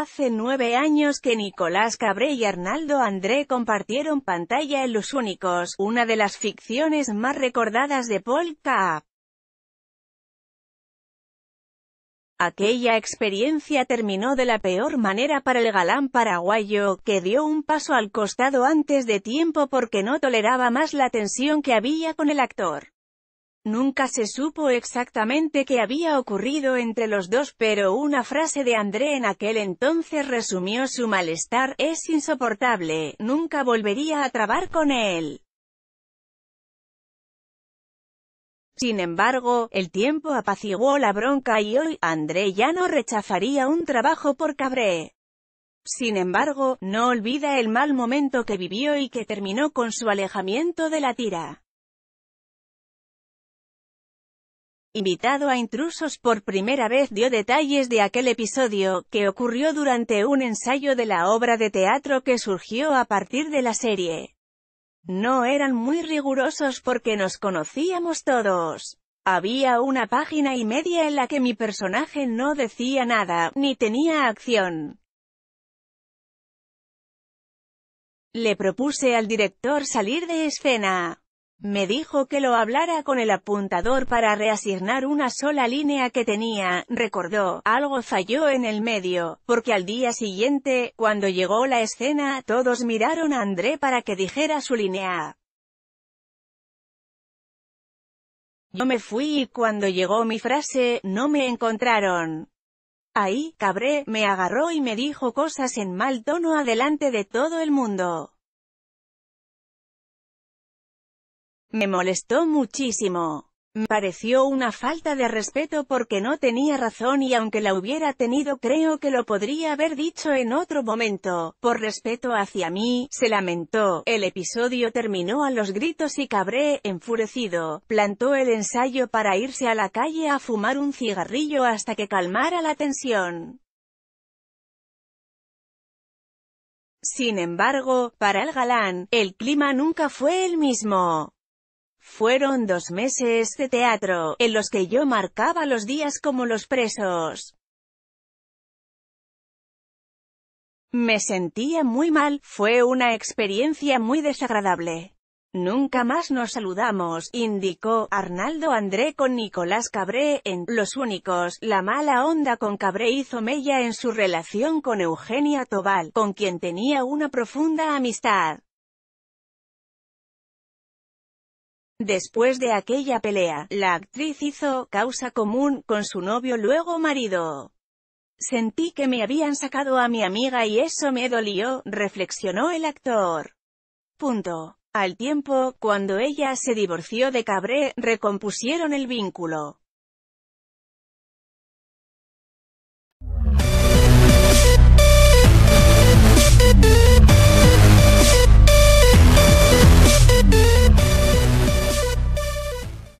Hace nueve años que Nicolás Cabré y Arnaldo André compartieron pantalla en Los Únicos, una de las ficciones más recordadas de Paul Ka Aquella experiencia terminó de la peor manera para el galán paraguayo, que dio un paso al costado antes de tiempo porque no toleraba más la tensión que había con el actor. Nunca se supo exactamente qué había ocurrido entre los dos pero una frase de André en aquel entonces resumió su malestar, es insoportable, nunca volvería a trabar con él. Sin embargo, el tiempo apaciguó la bronca y hoy, André ya no rechazaría un trabajo por Cabré. Sin embargo, no olvida el mal momento que vivió y que terminó con su alejamiento de la tira. invitado a Intrusos por primera vez dio detalles de aquel episodio, que ocurrió durante un ensayo de la obra de teatro que surgió a partir de la serie. No eran muy rigurosos porque nos conocíamos todos. Había una página y media en la que mi personaje no decía nada, ni tenía acción. Le propuse al director salir de escena. Me dijo que lo hablara con el apuntador para reasignar una sola línea que tenía, recordó, algo falló en el medio, porque al día siguiente, cuando llegó la escena, todos miraron a André para que dijera su línea. Yo me fui y cuando llegó mi frase, no me encontraron. Ahí, Cabré, me agarró y me dijo cosas en mal tono adelante de todo el mundo. Me molestó muchísimo. Me pareció una falta de respeto porque no tenía razón y aunque la hubiera tenido creo que lo podría haber dicho en otro momento, por respeto hacia mí, se lamentó. El episodio terminó a los gritos y Cabré, enfurecido, plantó el ensayo para irse a la calle a fumar un cigarrillo hasta que calmara la tensión. Sin embargo, para el galán, el clima nunca fue el mismo. Fueron dos meses de teatro, en los que yo marcaba los días como los presos. Me sentía muy mal, fue una experiencia muy desagradable. Nunca más nos saludamos, indicó Arnaldo André con Nicolás Cabré en Los Únicos. La mala onda con Cabré hizo mella en su relación con Eugenia Tobal, con quien tenía una profunda amistad. Después de aquella pelea, la actriz hizo causa común con su novio luego marido. Sentí que me habían sacado a mi amiga y eso me dolió, reflexionó el actor. Punto. Al tiempo, cuando ella se divorció de Cabré, recompusieron el vínculo.